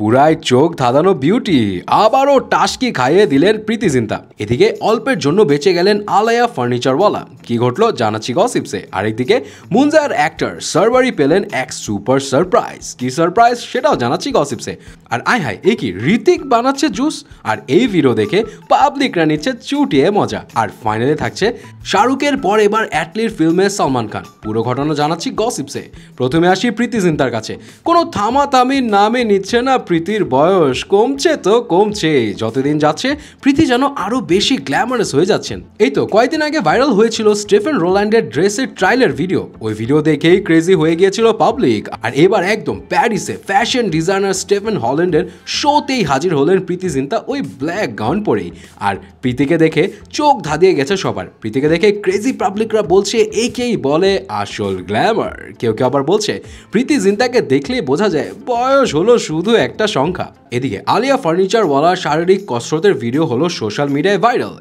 পুরায় চোখ ধাঁধানো বিউটি আবারও টাস্কি খাইয়ে দিলেন প্রীতি জিন্তা এদিকে অল্পের জন্য বেঁচে গেলেন আলায়া ফার্নিচারওয়ালা কি ঘটলো জানাচ্ছি গসিপসে আরেকদিকে মুনজার অ্যাক্টর সার্ভারি পেলেন এক সুপার সারপ্রাইজ কি সারপ্রাইজ সেটাও জানাচ্ছি গসিপসে আর আয় হায় এ কি ঋতিক বানাচ্ছে জুস আর এই ভিডিও দেখে পাবলিকরা নিচ্ছে চুটিয়ে মজা আর ফাইনালে থাকছে শাহরুখের পর এবার অ্যাটলির ফিল্মে সালমান খান পুরো ঘটনা জানাচ্ছি গসিপসে প্রথমে আসি প্রীতি জিন্তার কাছে কোনো থামাতামির নামে নিচ্ছে না প্রীতির বয়স কমছে তো কমছে যতদিন যাচ্ছে প্রীতি যেন আরও বেশি গ্ল্যামারাস হয়ে যাচ্ছেন এই তো কয়েকদিন আগে ভাইরাল হয়েছিল স্টেফেন রোল্যান্ডের ড্রেসের ট্রাইলের ভিডিও ওই ভিডিও দেখেই ক্রেজি হয়ে গিয়েছিল পাবলিক আর এবার একদম প্যারিসে ফ্যাশন ডিজাইনার স্টেফেন হল্যান্ডের শোতেই হাজির হলেন প্রীতি জিন্তা ওই ব্ল্যাক গাউন পরেই আর প্রীতিকে দেখে চোখ ধাঁধিয়ে গেছে সবার প্রীতিকে দেখে ক্রেজি পাবলিকরা বলছে একেই বলে আসল গ্ল্যামার কেউ কেউ আবার বলছে প্রীতি জিন্তাকে দেখলেই বোঝা যায় বয়স হলো শুধু একটা সংখ্যা এদিকে আলিয়া ফার্নিচারওয়ালা শারীরিক কসরতের ভিডিও হলো সোশ্যাল মিডিয়ায় ভাইরাল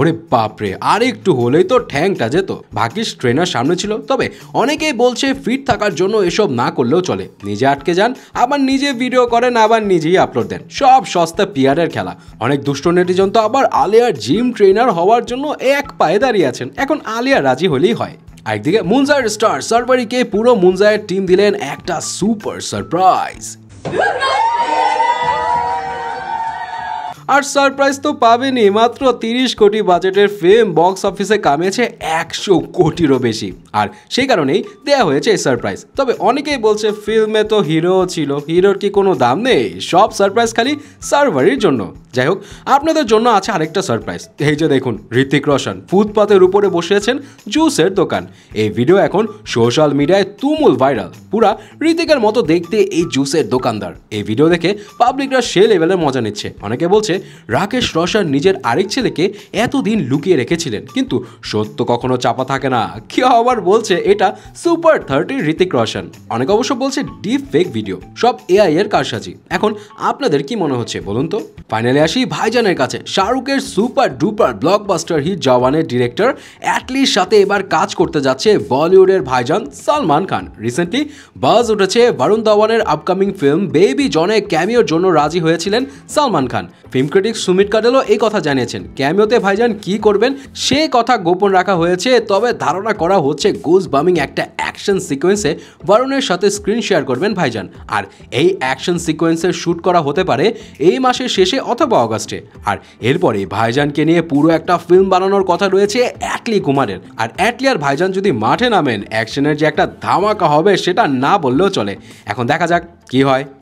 ওরে বাপরে আর একটু হলেই তো ঠ্যাংটা যেত ভাগ্যিস ট্রেনার সামনে ছিল তবে অনেকেই বলছে ফিট থাকার জন্য এসব না করলেও চলে নিজে আটকে যান আবার নিজে ভিডিও করেন আবার নিজেই আপলোড দেন সব সস্তা পিয়ারের খেলা অনেক দুষ্ট নেটিজন তো আবার আলিয়ার জিম ট্রেনার হওয়ার জন্য এক পায়ে দাঁড়িয়ে আছেন এখন আলিয়া রাজি হলেই হয় একদিকে মুনজার স্টার সার্ভারিকে পুরো মুনজায়ের টিম দিলেন একটা সুপার সারপ্রাইজ আর সারপ্রাইজ তো পাবেনি মাত্র তিরিশ কোটি বাজেটের ফিল্ম বক্স অফিসে কামিয়েছে একশো কোটিরও বেশি আর সেই কারণেই দেয়া হয়েছে এই সারপ্রাইজ তবে অনেকেই বলছে ফিল্মে তো হিরো ছিল হিরোর কি কোনো দাম নেই সব সারপ্রাইজ খালি সার্ভারের জন্য যাই হোক আপনাদের জন্য আছে আরেকটা সারপ্রাইজ এই যে দেখুন ঋতিক রোশন ফুটপাতের উপরে বসে আছেন জুসের দোকান এই ভিডিও এখন সোশ্যাল মিডিয়ায় তুমুল ভাইরাল পুরা ঋতিকের মতো দেখতে এই জুসের দোকানদার এই ভিডিও দেখে পাবলিকরা সে লেভেলের মজা নিচ্ছে অনেকে বলছে রাকেশ রোশন নিজের আরেক ছেলেকে এতদিন লুকিয়ে রেখেছিলেন কিন্তু সত্য কখনো চাপা থাকে না কেউ আবার বলছে এটা সুপার থার্টি ঋতিক রোশন অনেক অবশ্য বলছে ডিপ ফেক ভিডিও সব এআই এর কারসাজি এখন আপনাদের কি মনে হচ্ছে বলুন তো ফাইনালি আসি ভাইজানের কাছে শাহরুখের সুপার ডুপার ব্লকবাস্টার হিট জওয়ানের ডিরেক্টর অ্যাটলির সাথে এবার কাজ করতে যাচ্ছে বলিউডের ভাইজান সালমান খান রিসেন্টলি বাজ উঠেছে বরুণ ধাওয়ানের আপকামিং ফিল্ম বেবি জনে ক্যামিওর জন্য রাজি হয়েছিলেন সালমান খান ফিল্ম ক্রিটিক সুমিত কাটেলও এই কথা জানিয়েছেন ক্যামিওতে ভাইজান কি করবেন সে কথা গোপন রাখা হয়েছে তবে ধারণা করা হচ্ছে গুজ বামিং একটা অ্যাকশন সিকোয়েন্সে বরুণের সাথে স্ক্রিন শেয়ার করবেন ভাইজান আর এই অ্যাকশন সিকোয়েন্সের শ্যুট করা হতে পারে এই মাসের শেষে অথবা অগাস্টে আর এরপরে ভাইজানকে নিয়ে পুরো একটা ফিল্ম বানানোর কথা রয়েছে অ্যাটলি কুমারের আর অ্যাটলি আর ভাইজান যদি মাঠে নামেন অ্যাকশনের যে একটা ধামাকা হবে সেটা না বললেও চলে এখন দেখা যাক কি হয়